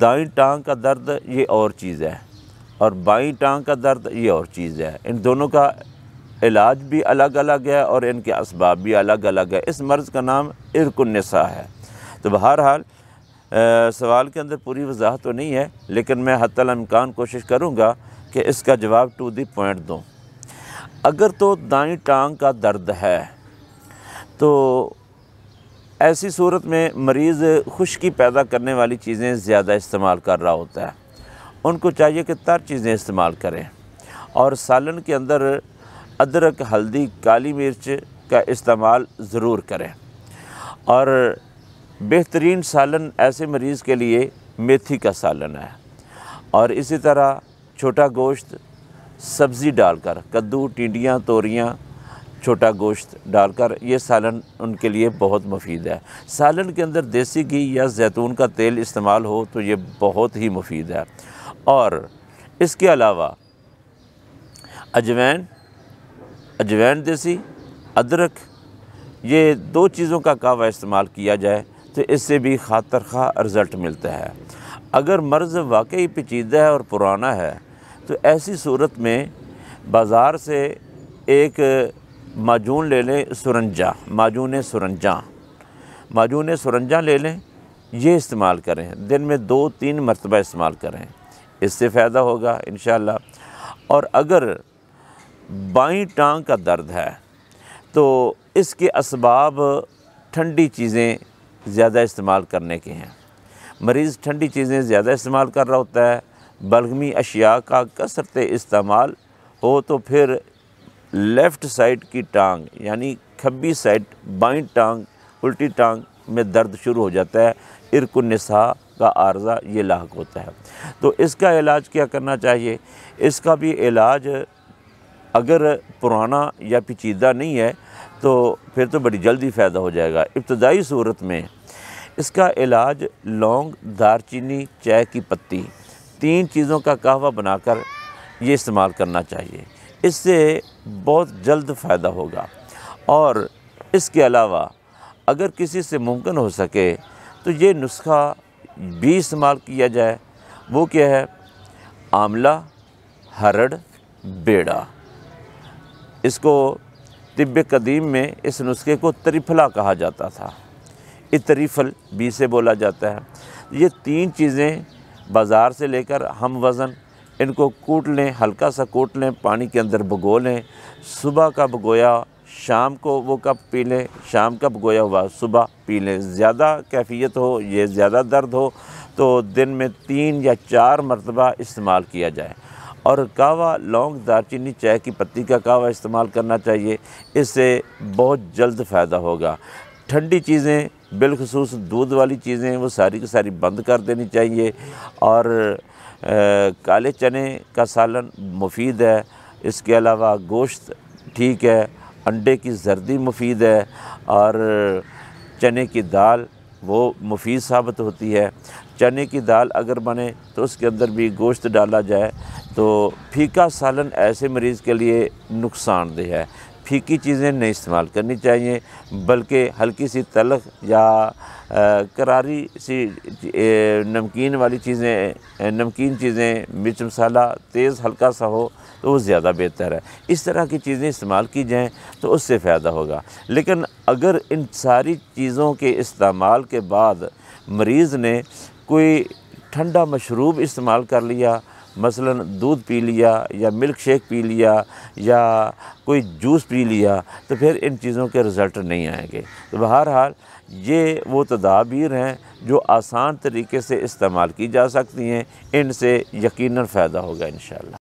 दाई टांग का दर्द ये और चीज़ है और बाई टांग का दर्द ये और चीज़ है इन दोनों का इलाज भी अलग अलग है और इनके इसबाब भी अलग अलग है इस मर्ज़ का नाम इरकुन्नसा है तो बहरहाल सवाल के अंदर पूरी वजाहत तो नहीं है लेकिन मैं हतमकान कोशिश करूँगा कि इसका जवाब टू दी पॉइंट दूँ अगर तो दाई टांग का दर्द है तो ऐसी सूरत में मरीज़ खुशकी पैदा करने वाली चीज़ें ज़्यादा इस्तेमाल कर रहा होता है उनको चाहिए कि तर चीज़ें इस्तेमाल करें और सालन के अंदर अदरक हल्दी काली मिर्च का इस्तेमाल ज़रूर करें और बेहतरीन सालन ऐसे मरीज़ के लिए मेथी का सालन है और इसी तरह छोटा गोश्त सब्ज़ी डालकर कद्दू टिंडियाँ तोरियाँ छोटा गोश्त डालकर ये सालन उनके लिए बहुत मुफीद है सालन के अंदर देसी घी या जैतून का तेल इस्तेमाल हो तो ये बहुत ही मुफीद है और इसके अलावा अजवैन अजवैन देसी अदरक ये दो चीज़ों का कावा इस्तेमाल किया जाए तो इससे भी खातर खा रिज़ल्ट मिलता है अगर मर्ज़ वाकई पेचीदा है और पुराना है तो ऐसी सूरत में बाज़ार से एक माजून ले लें सुरंजा माजून सुरंजा माजून सुरंजा ले लें ये इस्तेमाल करें दिन में दो तीन मरतबा इस्तेमाल करें इससे फ़ायदा होगा इन और अगर बाई टांग का दर्द है तो इसके इसबाब ठंडी चीज़ें ज़्यादा इस्तेमाल करने के हैं मरीज़ ठंडी चीज़ें ज़्यादा इस्तेमाल कर रहा होता है बलगमी अशिया का कसरत इस्तेमाल हो तो फिर लेफ़्ट साइड की टांग यानी खब्बी साइड बाई टांग उल्टी टांग में दर्द शुरू हो जाता है इरकुनसा का आर्जा ये लाक होता है तो इसका इलाज क्या करना चाहिए इसका भी इलाज अगर पुराना या पेचीदा नहीं है तो फिर तो बड़ी जल्दी फ़ायदा हो जाएगा इब्तदाई सूरत में इसका इलाज लौंग दारचीनी चाय की पत्ती तीन चीज़ों का कहवा बनाकर ये इस्तेमाल करना चाहिए इससे बहुत जल्द फ़ायदा होगा और इसके अलावा अगर किसी से मुमकिन हो सके तो ये नुस्खा भी इस्तेमाल किया जाए वो क्या है आमला हरड़ बेड़ा इसको तिब कदीम में इस नुस्खे को त्रिफला कहा जाता था इतरीफल बी से बोला जाता है ये तीन चीज़ें बाज़ार से लेकर हम वज़न इनको कूट लें हल्का सा कूट लें पानी के अंदर भगो लें सुबह का भगोया शाम को वो कप पी लें शाम का भगोया हुआ सुबह पी लें ज़्यादा कैफियत हो ये ज़्यादा दर्द हो तो दिन में तीन या चार मरतबा इस्तेमाल किया जाए और कावा लौंग दारचीनी चाय की पत्ती का कावा इस्तेमाल करना चाहिए इससे बहुत जल्द फ़ायदा होगा ठंडी चीज़ें बिलखसूस दूध वाली चीज़ें वो सारी की सारी बंद कर देनी चाहिए और काले चने का सालन मुफीद है इसके अलावा गोश्त ठीक है अंडे की जर्दी मुफीद है और चने की दाल वो मुफीद साबित होती है चने की दाल अगर बने तो उसके अंदर भी गोश्त डाला जाए तो फीका सालन ऐसे मरीज़ के लिए नुकसानदेह है फीकी चीज़ें नहीं इस्तेमाल करनी चाहिए बल्कि हल्की सी तलख या करारी सी नमकीन वाली चीज़ें नमकीन चीज़ें मिर्च मसाला तेज़ हल्का सा हो तो वो ज़्यादा बेहतर है इस तरह की चीज़ें इस्तेमाल की जाएँ तो उससे फ़ायदा होगा लेकिन अगर इन सारी चीज़ों के इस्तेमाल के बाद मरीज़ ने कोई ठंडा मशरूब इस्तेमाल कर लिया मसलन दूध पी लिया या मिल्क शेक पी लिया या कोई जूस पी लिया तो फिर इन चीज़ों के रिज़ल्ट नहीं आएंगे तो बहरहाल ये वो तदाबीर हैं जो आसान तरीके से इस्तेमाल की जा सकती हैं इनसे यकीनन फ़ायदा होगा इन